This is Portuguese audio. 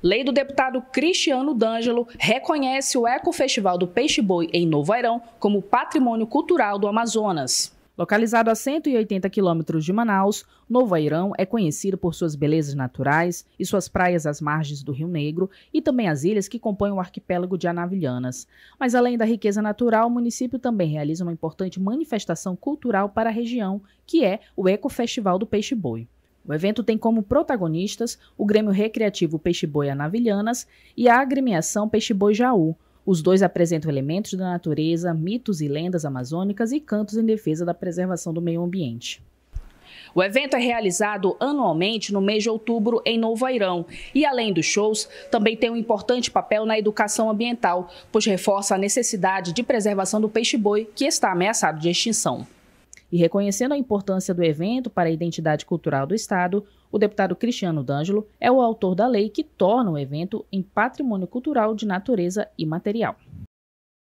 Lei do deputado Cristiano D'Angelo reconhece o Ecofestival do Peixe Boi em Novo Airão como patrimônio cultural do Amazonas. Localizado a 180 quilômetros de Manaus, Novo Airão é conhecido por suas belezas naturais e suas praias às margens do Rio Negro e também as ilhas que compõem o arquipélago de Anavilhanas. Mas além da riqueza natural, o município também realiza uma importante manifestação cultural para a região, que é o Ecofestival do Peixe Boi. O evento tem como protagonistas o Grêmio Recreativo Peixe Boi Anavilhanas e a agremiação Peixe Boi Jaú. Os dois apresentam elementos da natureza, mitos e lendas amazônicas e cantos em defesa da preservação do meio ambiente. O evento é realizado anualmente no mês de outubro em Novo Airão e, além dos shows, também tem um importante papel na educação ambiental, pois reforça a necessidade de preservação do peixe-boi, que está ameaçado de extinção. E reconhecendo a importância do evento para a identidade cultural do Estado, o deputado Cristiano D'Angelo é o autor da lei que torna o evento em patrimônio cultural de natureza imaterial.